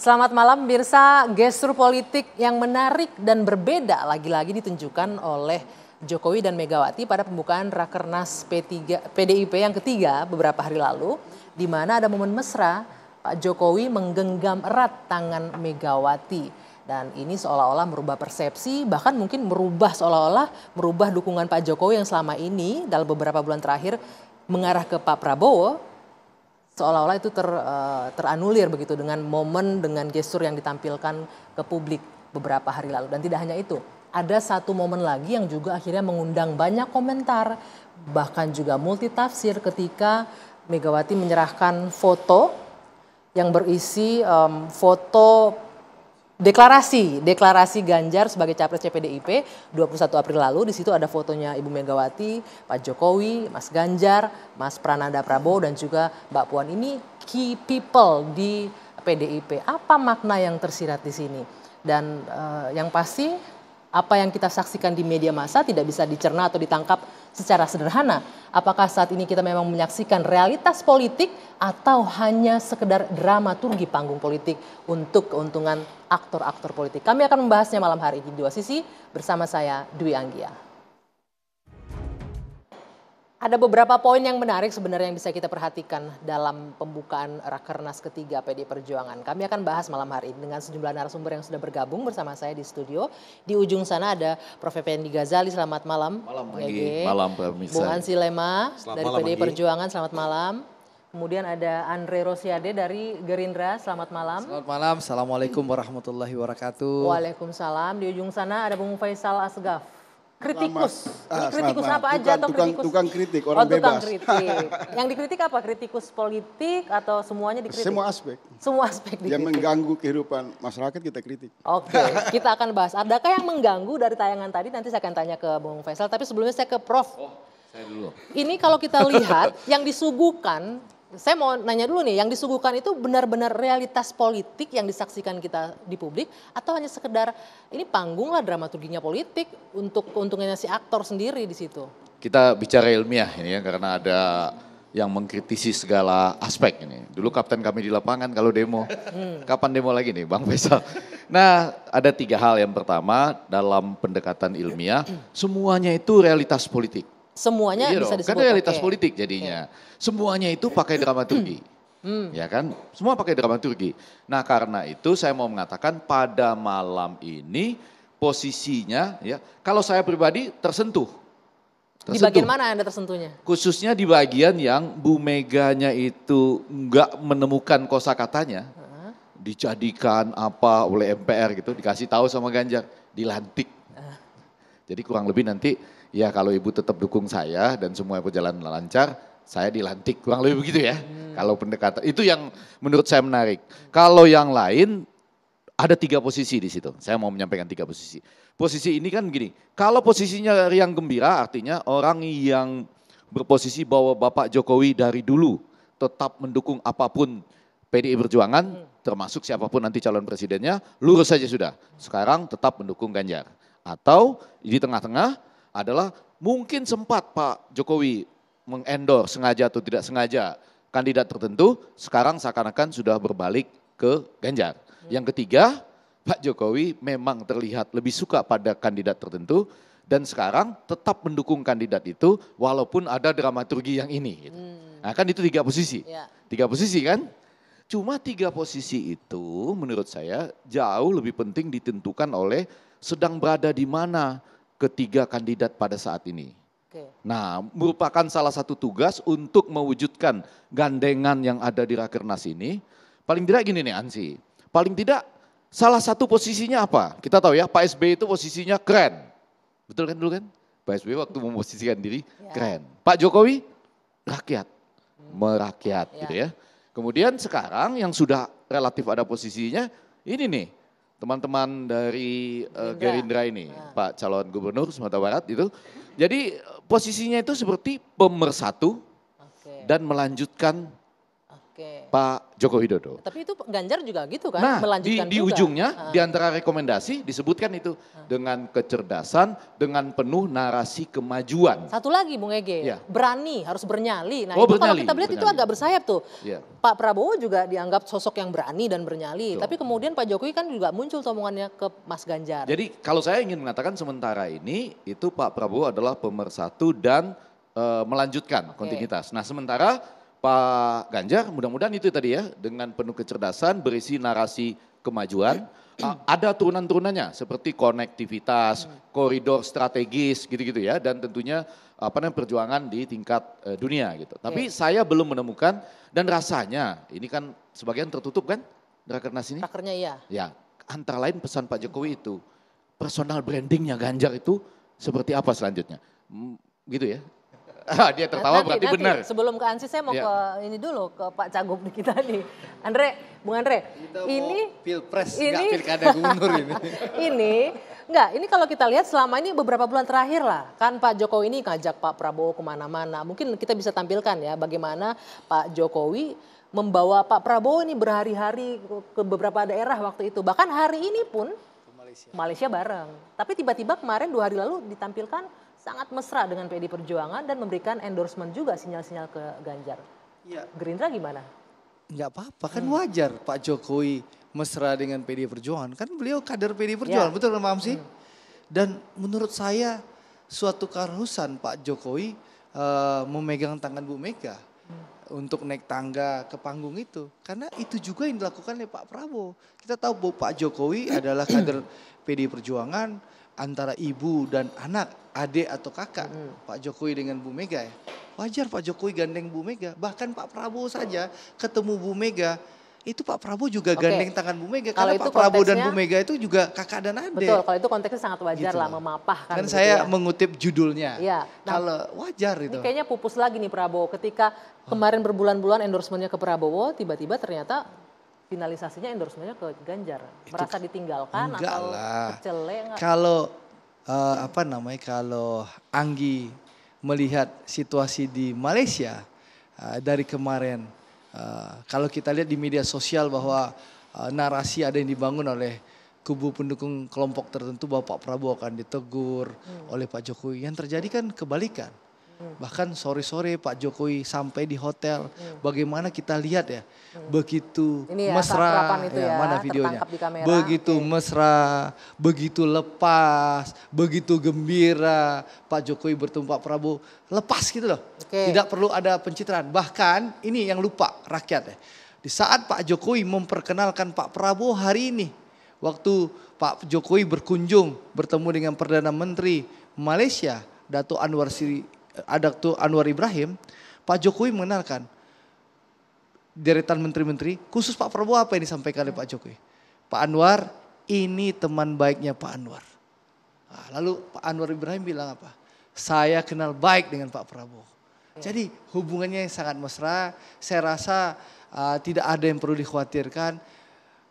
Selamat malam Mirsa. gestur politik yang menarik dan berbeda lagi-lagi ditunjukkan oleh Jokowi dan Megawati pada pembukaan Rakernas P3, PDIP yang ketiga beberapa hari lalu, di mana ada momen mesra Pak Jokowi menggenggam erat tangan Megawati. Dan ini seolah-olah merubah persepsi, bahkan mungkin merubah seolah-olah merubah dukungan Pak Jokowi yang selama ini dalam beberapa bulan terakhir mengarah ke Pak Prabowo seolah-olah itu ter, uh, teranulir begitu dengan momen dengan gestur yang ditampilkan ke publik beberapa hari lalu dan tidak hanya itu ada satu momen lagi yang juga akhirnya mengundang banyak komentar bahkan juga multitafsir ketika Megawati menyerahkan foto yang berisi um, foto deklarasi deklarasi Ganjar sebagai capres CPDIP 21 April lalu di situ ada fotonya Ibu Megawati, Pak Jokowi, Mas Ganjar, Mas Prananda Prabowo dan juga Mbak Puan ini key people di PDIP. Apa makna yang tersirat di sini? Dan eh, yang pasti apa yang kita saksikan di media massa tidak bisa dicerna atau ditangkap secara sederhana. Apakah saat ini kita memang menyaksikan realitas politik atau hanya sekedar dramaturgi panggung politik untuk keuntungan aktor-aktor politik? Kami akan membahasnya malam hari di dua sisi bersama saya Dwi Anggia. Ada beberapa poin yang menarik sebenarnya yang bisa kita perhatikan dalam pembukaan Rakernas ketiga PD Perjuangan. Kami akan bahas malam hari ini dengan sejumlah narasumber yang sudah bergabung bersama saya di studio. Di ujung sana ada Prof. Effendi Ghazali, selamat malam. Malam pagi, malam pemirsa. Bung Ansi Lema selamat dari malam, PD Perjuangan, selamat malam. Kemudian ada Andre Rosiade dari Gerindra, selamat malam. Selamat malam, Assalamualaikum warahmatullahi wabarakatuh. Waalaikumsalam. Di ujung sana ada Bung Faisal Asgaf Kritikus. Ah, kritikus apa tukang, aja atau tukang, kritikus? Tukang kritik, orang oh, bebas. tukang kritik. Yang dikritik apa? Kritikus politik atau semuanya dikritik? Semua aspek. Semua aspek dikritik. Yang mengganggu kehidupan masyarakat kita kritik. Oke, okay. kita akan bahas. Adakah yang mengganggu dari tayangan tadi? Nanti saya akan tanya ke Bung Faisal. Tapi sebelumnya saya ke Prof. Oh, saya dulu. Ini kalau kita lihat, yang disuguhkan saya mau nanya dulu nih, yang disuguhkan itu benar-benar realitas politik yang disaksikan kita di publik atau hanya sekedar ini panggung lah dramaturginya politik untuk keuntungannya si aktor sendiri di situ? Kita bicara ilmiah ini ya karena ada yang mengkritisi segala aspek ini. Dulu kapten kami di lapangan kalau demo. Hmm. Kapan demo lagi nih Bang Faisal? Nah ada tiga hal. Yang pertama dalam pendekatan ilmiah semuanya itu realitas politik Semuanya iya bisa kan disebut. Kan realitas pake. politik jadinya. okay. Semuanya itu pakai dramaturgi. Hmm. Ya kan? Semua pakai dramaturgi. Nah, karena itu saya mau mengatakan pada malam ini posisinya ya, kalau saya pribadi tersentuh. tersentuh. Di bagian mana Anda tersentuhnya? Khususnya di bagian yang Bu Meganya itu enggak menemukan kosa katanya Dijadikan apa oleh MPR gitu, dikasih tahu sama Ganjar, dilantik. Ah. Jadi kurang lebih nanti ya kalau ibu tetap dukung saya dan semua berjalan lancar, saya dilantik kurang lebih begitu ya. Hmm. Kalau pendekatan itu yang menurut saya menarik. Kalau yang lain ada tiga posisi di situ. Saya mau menyampaikan tiga posisi. Posisi ini kan gini, kalau posisinya yang gembira artinya orang yang berposisi bahwa Bapak Jokowi dari dulu tetap mendukung apapun PDI Perjuangan hmm. termasuk siapapun nanti calon presidennya, lurus saja sudah. Sekarang tetap mendukung Ganjar. Atau di tengah-tengah adalah mungkin sempat Pak Jokowi mengendor sengaja atau tidak sengaja kandidat tertentu, sekarang seakan-akan sudah berbalik ke Ganjar. Yang ketiga, Pak Jokowi memang terlihat lebih suka pada kandidat tertentu dan sekarang tetap mendukung kandidat itu walaupun ada dramaturgi yang ini. Gitu. Hmm. Nah kan itu tiga posisi, ya. tiga posisi kan? Cuma tiga posisi itu menurut saya jauh lebih penting ditentukan oleh sedang berada di mana ketiga kandidat pada saat ini. Oke. Nah, merupakan salah satu tugas untuk mewujudkan gandengan yang ada di Rakernas ini. Paling tidak gini nih Ansi, paling tidak salah satu posisinya apa? Kita tahu ya Pak SBY itu posisinya keren. Betul kan dulu kan? Pak SBY waktu memposisikan diri ya. keren. Pak Jokowi rakyat, hmm. merakyat ya. gitu ya. Kemudian sekarang yang sudah relatif ada posisinya ini nih teman-teman dari uh, Gerindra ini, nah. Pak calon gubernur Sumatera Barat itu. Jadi posisinya itu seperti pemersatu okay. dan melanjutkan Pak Joko Widodo. Tapi itu Ganjar juga gitu kan, nah, melanjutkan di, di juga. ujungnya uh. di antara rekomendasi disebutkan itu uh. dengan kecerdasan, dengan penuh narasi kemajuan. Satu lagi Bung Ege, yeah. berani, harus bernyali. Nah, oh, itu bernyali, kalau kita lihat itu agak bersayap tuh. Yeah. Pak Prabowo juga dianggap sosok yang berani dan bernyali, Tuh. tapi kemudian Pak Jokowi kan juga muncul omongannya ke Mas Ganjar. Jadi kalau saya ingin mengatakan sementara ini itu Pak Prabowo adalah pemersatu dan eh, melanjutkan okay. kontinuitas. Nah, sementara Pak Ganjar, mudah-mudahan itu tadi ya, dengan penuh kecerdasan berisi narasi kemajuan. Ya. ada turunan-turunannya seperti konektivitas, hmm. koridor strategis gitu-gitu ya dan tentunya apa namanya perjuangan di tingkat e, dunia gitu. Tapi yeah. saya belum menemukan dan rasanya ini kan sebagian tertutup kan rakernas ini? Rakernya iya. Ya, antara lain pesan Pak Jokowi itu personal brandingnya Ganjar itu seperti apa selanjutnya? Gitu ya. Ah, dia tertawa nanti, berarti benar. Sebelum ke Ansi saya mau ya. ke ini dulu ke Pak Cagup kita nih. Andre, Bung Andre, kita ini pilpres ini, pilkada gubernur ini. ini enggak, ini kalau kita lihat selama ini beberapa bulan terakhir lah kan Pak Jokowi ini ngajak Pak Prabowo kemana-mana. Mungkin kita bisa tampilkan ya bagaimana Pak Jokowi membawa Pak Prabowo ini berhari-hari ke beberapa daerah waktu itu. Bahkan hari ini pun Malaysia. Malaysia bareng. Tapi tiba-tiba kemarin dua hari lalu ditampilkan sangat mesra dengan pd Perjuangan dan memberikan endorsement juga sinyal-sinyal ke Ganjar. Ya. Gerindra gimana? Enggak apa-apa, kan hmm. wajar Pak Jokowi mesra dengan pd Perjuangan. Kan beliau kader pd iya. Perjuangan, ya. betul Pak sih? Hmm. Dan menurut saya suatu keharusan Pak Jokowi uh, memegang tangan Bu Mega untuk naik tangga ke panggung itu. Karena itu juga yang dilakukan oleh Pak Prabowo. Kita tahu bahwa Pak Jokowi adalah kader PD Perjuangan antara ibu dan anak, adik atau kakak. Hmm. Pak Jokowi dengan Bu Mega ya. Wajar Pak Jokowi gandeng Bu Mega. Bahkan Pak Prabowo saja ketemu Bu Mega itu Pak Prabowo juga okay. gandeng tangan Bu Mega kalau itu Pak Prabowo dan Bu Mega itu juga kakak dan adik. Betul, kalau itu konteksnya sangat wajar gitu. lah memapah kan. Dan gitu saya ya. mengutip judulnya. Iya. Nah, kalau wajar itu. Ini kayaknya pupus lagi nih Prabowo ketika kemarin berbulan-bulan endorsementnya ke Prabowo, tiba-tiba ternyata finalisasinya endorsementnya ke Ganjar. Itu Merasa ditinggalkan enggak atau lah. kecele enggak? Kalau uh, apa namanya kalau Anggi melihat situasi di Malaysia uh, dari kemarin Eh, kalau kita lihat di media sosial bahwa uh, narasi ada yang dibangun oleh kubu pendukung kelompok tertentu bahwa Pak Prabowo akan ditegur hmm. oleh Pak Jokowi. Yang terjadi kan kebalikan. Hmm. bahkan sore-sore Pak Jokowi sampai di hotel. Hmm. Bagaimana kita lihat ya, hmm. begitu Ini ya, mesra, itu ya, ya, mana videonya? Di Begitu okay. mesra, begitu lepas, begitu gembira Pak Jokowi bertemu Pak Prabowo, lepas gitu loh. Okay. Tidak perlu ada pencitraan. Bahkan ini yang lupa rakyat ya. Di saat Pak Jokowi memperkenalkan Pak Prabowo hari ini, waktu Pak Jokowi berkunjung bertemu dengan Perdana Menteri Malaysia, Dato Anwar Siri ada tuh Anwar Ibrahim, Pak Jokowi mengenalkan deretan menteri-menteri, khusus Pak Prabowo apa yang disampaikan oleh Pak Jokowi? Pak Anwar, ini teman baiknya Pak Anwar. Nah, lalu Pak Anwar Ibrahim bilang apa? Saya kenal baik dengan Pak Prabowo. Jadi hubungannya yang sangat mesra, saya rasa uh, tidak ada yang perlu dikhawatirkan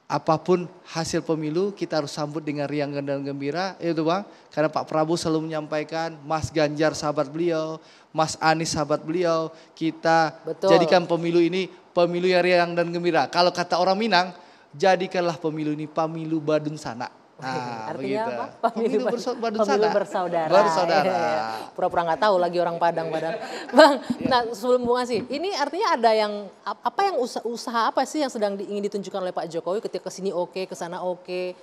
apapun hasil pemilu kita harus sambut dengan riang dan gembira itu iya bang karena Pak Prabowo selalu menyampaikan Mas Ganjar sahabat beliau Mas Anies sahabat beliau kita Betul. jadikan pemilu ini pemilu yang riang dan gembira kalau kata orang Minang jadikanlah pemilu ini pemilu Badung Sana. Nah, artinya begitu. apa? Oh, pemilu, pemilu bersaudara. Pemilu bersaudara. bersaudara. Iya, iya. Pura-pura nggak tahu lagi orang Padang iya. pada. Bang, nah sebelum bunga sih, ini artinya ada yang apa yang usaha, usaha apa sih yang sedang di, ingin ditunjukkan oleh Pak Jokowi ketika ke sini oke, ke sana oke?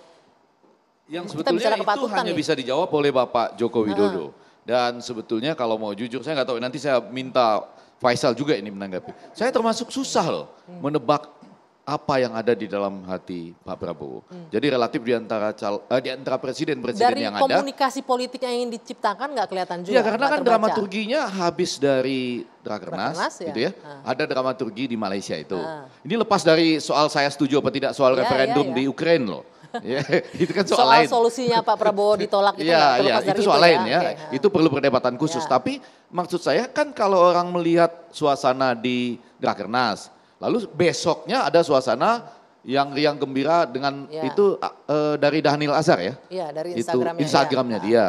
Yang sebetulnya Kita itu hanya bisa dijawab oleh Bapak Joko Widodo. Ah. Nah. Dan sebetulnya kalau mau jujur, saya nggak tahu nanti saya minta Faisal juga ini menanggapi. Saya termasuk susah loh hmm. menebak apa yang ada di dalam hati Pak Prabowo. Hmm. Jadi relatif di antara cal, uh, di antara presiden-presiden yang ada. Dari komunikasi politik yang ingin diciptakan nggak kelihatan juga. Ya karena kan terbaca. dramaturginya habis dari Rakernas, Rakernas gitu ya? gitu ya. Ah. Ada dramaturgi di Malaysia itu. Ah. Ini lepas dari soal saya setuju apa tidak soal iya, iya, iya. ya, referendum ya, ya. di Ukraina loh. itu kan soal, soal lain. solusinya Pak Prabowo ditolak itu ya, ya, itu soal itu, lain ya. ya. Okay. Ah. Itu perlu perdebatan khusus. Ya. Tapi maksud saya kan kalau orang melihat suasana di Rakernas, Lalu besoknya ada suasana yang riang gembira dengan ya. itu uh, dari Daniel Azhar ya? Iya dari Itu Instagramnya ya. dia.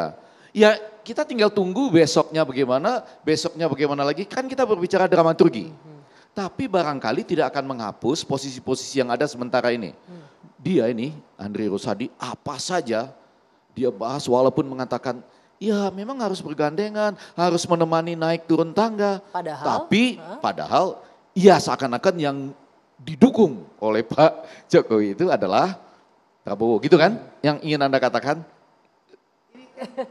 Ya kita tinggal tunggu besoknya bagaimana, besoknya bagaimana lagi. Kan kita berbicara dramaturgi. Hmm. Tapi barangkali tidak akan menghapus posisi-posisi yang ada sementara ini. Hmm. Dia ini, Andre Rosadi, apa saja dia bahas walaupun mengatakan ya memang harus bergandengan, harus menemani naik turun tangga. Padahal? Tapi, huh? padahal Iya seakan-akan yang didukung oleh Pak Jokowi itu adalah Prabowo, gitu kan? Yang ingin Anda katakan?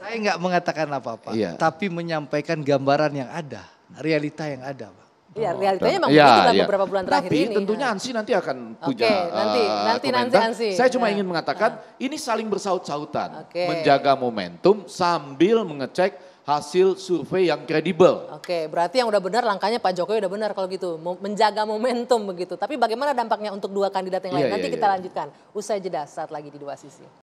Saya nggak mengatakan apa-apa, iya. tapi menyampaikan gambaran yang ada, realita yang ada, Pak. Iya, oh, realitanya memang ya, dalam ya. beberapa bulan terakhir Tapi ini. Tapi ya. tentunya Ansi nanti akan punya okay, nanti, uh, nanti, Nanti, Ansi. Saya cuma ingin nah. mengatakan uh. ini saling bersaut-sautan, okay. menjaga momentum sambil mengecek hasil survei yang kredibel. Oke, berarti yang udah benar langkahnya Pak Jokowi udah benar kalau gitu, menjaga momentum begitu. Tapi bagaimana dampaknya untuk dua kandidat yang lain? Iya, Nanti iya, kita iya. lanjutkan usai jeda saat lagi di dua sisi.